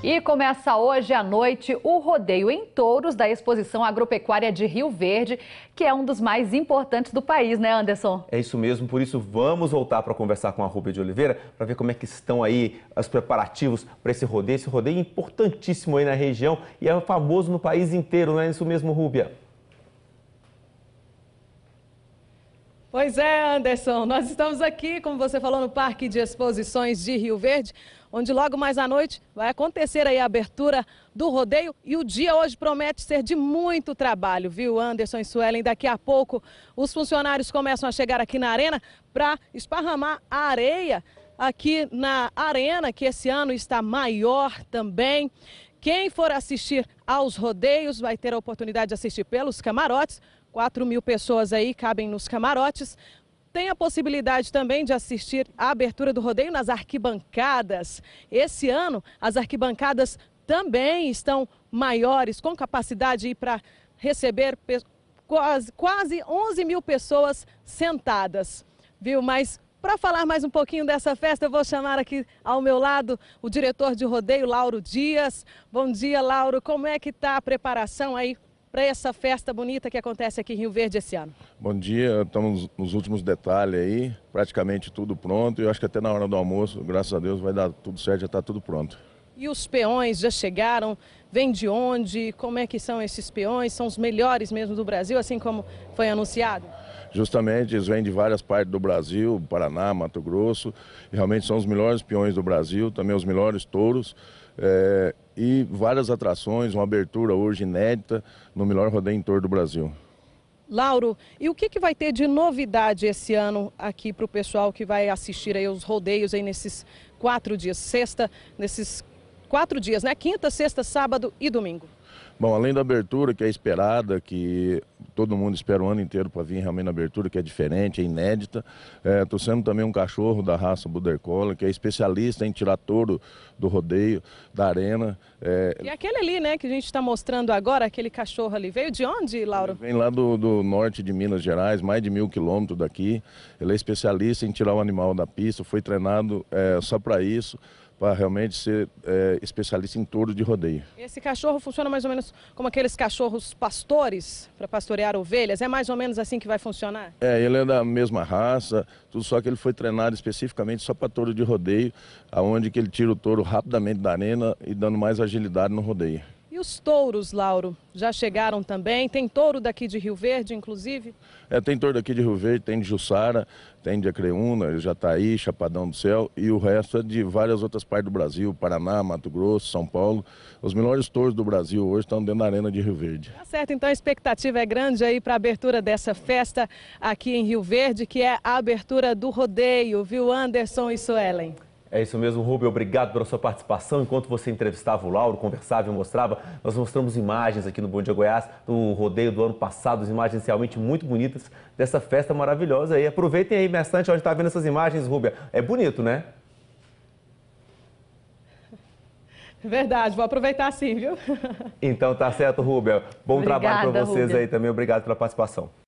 E começa hoje à noite o rodeio em touros da Exposição Agropecuária de Rio Verde, que é um dos mais importantes do país, né, Anderson? É isso mesmo, por isso vamos voltar para conversar com a Rubia de Oliveira para ver como é que estão aí os preparativos para esse rodeio. Esse rodeio é importantíssimo aí na região e é famoso no país inteiro, não é isso mesmo, Rubia? Pois é, Anderson, nós estamos aqui, como você falou, no Parque de Exposições de Rio Verde, onde logo mais à noite vai acontecer aí a abertura do rodeio e o dia hoje promete ser de muito trabalho, viu, Anderson e Suelen? Daqui a pouco os funcionários começam a chegar aqui na arena para esparramar a areia aqui na arena, que esse ano está maior também. Quem for assistir aos rodeios vai ter a oportunidade de assistir pelos camarotes, 4 mil pessoas aí cabem nos camarotes. Tem a possibilidade também de assistir a abertura do rodeio nas arquibancadas. Esse ano, as arquibancadas também estão maiores, com capacidade para receber quase, quase 11 mil pessoas sentadas. Viu? Mas para falar mais um pouquinho dessa festa, eu vou chamar aqui ao meu lado o diretor de rodeio, Lauro Dias. Bom dia, Lauro. Como é que está a preparação aí para essa festa bonita que acontece aqui em Rio Verde esse ano? Bom dia, estamos nos últimos detalhes aí, praticamente tudo pronto e acho que até na hora do almoço, graças a Deus, vai dar tudo certo, já está tudo pronto. E os peões já chegaram? Vem de onde? Como é que são esses peões? São os melhores mesmo do Brasil, assim como foi anunciado? Justamente, eles vêm de várias partes do Brasil, Paraná, Mato Grosso. Realmente são os melhores peões do Brasil, também os melhores touros. É, e várias atrações, uma abertura hoje inédita no melhor rodeio em torno do Brasil. Lauro, e o que, que vai ter de novidade esse ano aqui para o pessoal que vai assistir aí os rodeios aí nesses quatro dias? Sexta, nesses quatro dias, né? Quinta, sexta, sábado e domingo. Bom, além da abertura que é esperada, que todo mundo espera o ano inteiro para vir realmente na abertura, que é diferente, é inédita, é, trouxemos também um cachorro da raça Border que é especialista em tirar touro do rodeio, da arena. É... E aquele ali, né, que a gente está mostrando agora, aquele cachorro ali, veio de onde, Lauro? Ele vem lá do, do norte de Minas Gerais, mais de mil quilômetros daqui. Ele é especialista em tirar o animal da pista, foi treinado é, só para isso para realmente ser é, especialista em touro de rodeio. Esse cachorro funciona mais ou menos como aqueles cachorros pastores para pastorear ovelhas? É mais ou menos assim que vai funcionar? É, ele é da mesma raça, tudo só que ele foi treinado especificamente só para touro de rodeio, aonde que ele tira o touro rapidamente da arena e dando mais agilidade no rodeio. E os touros, Lauro, já chegaram também? Tem touro daqui de Rio Verde, inclusive? É, tem touro daqui de Rio Verde, tem de Jussara, tem de Acreúna, Jataí, Chapadão do Céu e o resto é de várias outras partes do Brasil, Paraná, Mato Grosso, São Paulo. Os melhores touros do Brasil hoje estão dentro da arena de Rio Verde. Tá certo, então a expectativa é grande aí para a abertura dessa festa aqui em Rio Verde, que é a abertura do rodeio, viu Anderson e Suelen? É isso mesmo, Rubio. Obrigado pela sua participação. Enquanto você entrevistava o Lauro, conversava e mostrava, nós mostramos imagens aqui no Bom Dia Goiás, do rodeio do ano passado, imagens realmente muito bonitas dessa festa maravilhosa. aí. aproveitem aí bastante onde está vendo essas imagens, Rubia. É bonito, né? Verdade, vou aproveitar sim, viu? Então tá certo, Rubia. Bom Obrigada, trabalho para vocês Rubia. aí também. Obrigado pela participação.